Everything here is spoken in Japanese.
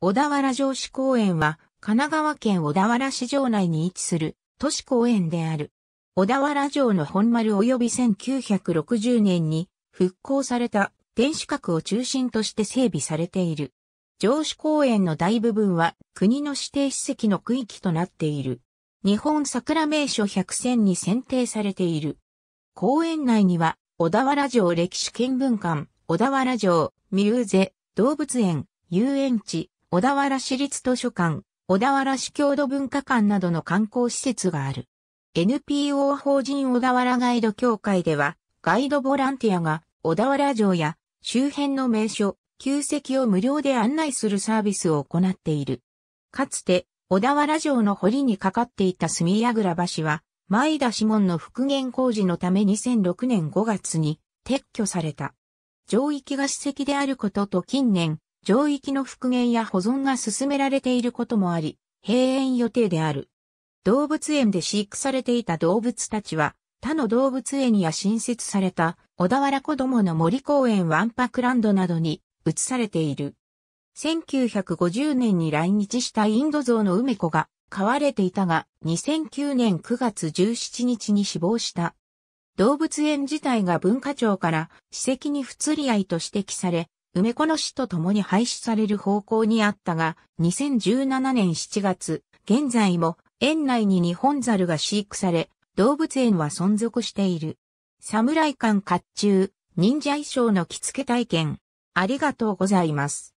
小田原城市公園は、神奈川県小田原市城内に位置する都市公園である。小田原城の本丸及び1960年に復興された天守閣を中心として整備されている。城市公園の大部分は国の指定史跡の区域となっている。日本桜名所100選に選定されている。公園内には小田原城歴史見聞館、小田原城、ミューゼ、動物園、遊園地、小田原市立図書館、小田原市郷土文化館などの観光施設がある。NPO 法人小田原ガイド協会では、ガイドボランティアが小田原城や周辺の名所、旧跡を無料で案内するサービスを行っている。かつて、小田原城の堀にかかっていた隅櫓橋は、前田志門の復元工事のため2006年5月に撤去された。上域が史跡であることと近年、上域の復元や保存が進められていることもあり、閉園予定である。動物園で飼育されていた動物たちは、他の動物園や新設された小田原子供の森公園ワンパクランドなどに移されている。1950年に来日したインドウの梅子が飼われていたが、2009年9月17日に死亡した。動物園自体が文化庁から史跡に不釣り合いと指摘され、梅子の死と共に廃止される方向にあったが、2017年7月、現在も園内に日本猿が飼育され、動物園は存続している。侍館甲冑、忍者衣装の着付け体験。ありがとうございます。